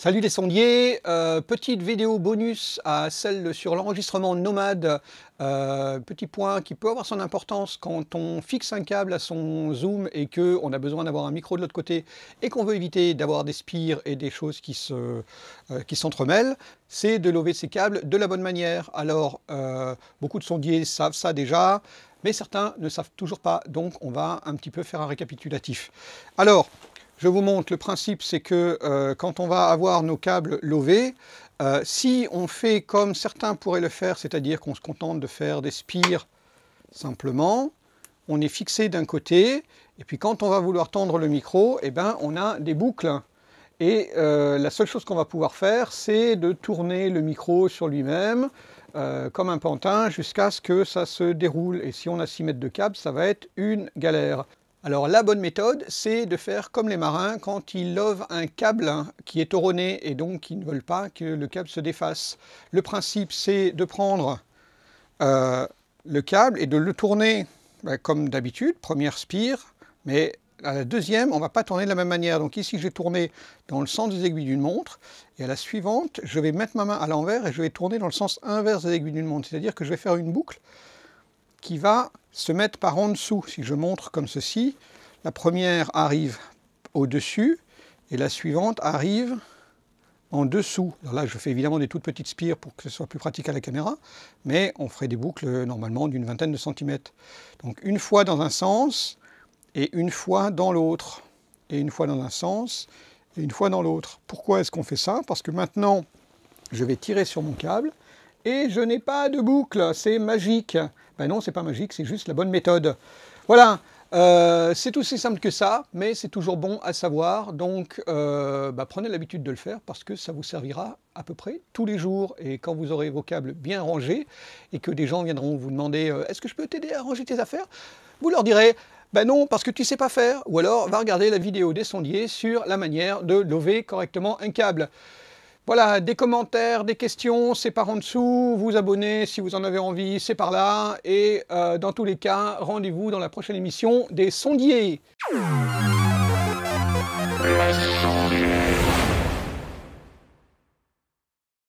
Salut les sondiers, euh, petite vidéo bonus à celle sur l'enregistrement nomade, euh, petit point qui peut avoir son importance quand on fixe un câble à son zoom et qu'on a besoin d'avoir un micro de l'autre côté et qu'on veut éviter d'avoir des spires et des choses qui euh, s'entremêlent, c'est de lever ses câbles de la bonne manière. Alors beaucoup de sondiers savent ça déjà, mais certains ne savent toujours pas, donc on va un petit peu faire un récapitulatif. Alors, je vous montre, le principe c'est que euh, quand on va avoir nos câbles lovés, euh, si on fait comme certains pourraient le faire, c'est-à-dire qu'on se contente de faire des spires simplement, on est fixé d'un côté, et puis quand on va vouloir tendre le micro, eh ben, on a des boucles. Et euh, la seule chose qu'on va pouvoir faire, c'est de tourner le micro sur lui-même, comme un pantin, jusqu'à ce que ça se déroule. Et si on a 6 mètres de câble, ça va être une galère. Alors la bonne méthode, c'est de faire comme les marins quand ils lovent un câble qui est toronné et donc ils ne veulent pas que le câble se défasse. Le principe, c'est de prendre euh, le câble et de le tourner bah, comme d'habitude, première spire, mais à la deuxième, on ne va pas tourner de la même manière. Donc ici, j'ai tourné dans le sens des aiguilles d'une montre, et à la suivante, je vais mettre ma main à l'envers et je vais tourner dans le sens inverse des aiguilles d'une montre, c'est-à-dire que je vais faire une boucle qui va se mettre par en dessous. Si je montre comme ceci, la première arrive au-dessus et la suivante arrive en dessous. là, je fais évidemment des toutes petites spires pour que ce soit plus pratique à la caméra, mais on ferait des boucles euh, normalement d'une vingtaine de centimètres. Donc une fois dans un sens, et une fois dans l'autre, et une fois dans un sens, et une fois dans l'autre. Pourquoi est-ce qu'on fait ça Parce que maintenant, je vais tirer sur mon câble, et je n'ai pas de boucle, c'est magique ben non, c'est pas magique, c'est juste la bonne méthode. Voilà, euh, c'est aussi simple que ça, mais c'est toujours bon à savoir. Donc, euh, bah, prenez l'habitude de le faire parce que ça vous servira à peu près tous les jours. Et quand vous aurez vos câbles bien rangés et que des gens viendront vous demander euh, Est-ce que je peux t'aider à ranger tes affaires Vous leur direz ben non, parce que tu sais pas faire. Ou alors, va regarder la vidéo des sondiers sur la manière de lever correctement un câble. Voilà, des commentaires, des questions, c'est par en dessous. Vous abonnez si vous en avez envie, c'est par là. Et euh, dans tous les cas, rendez-vous dans la prochaine émission des sondiers.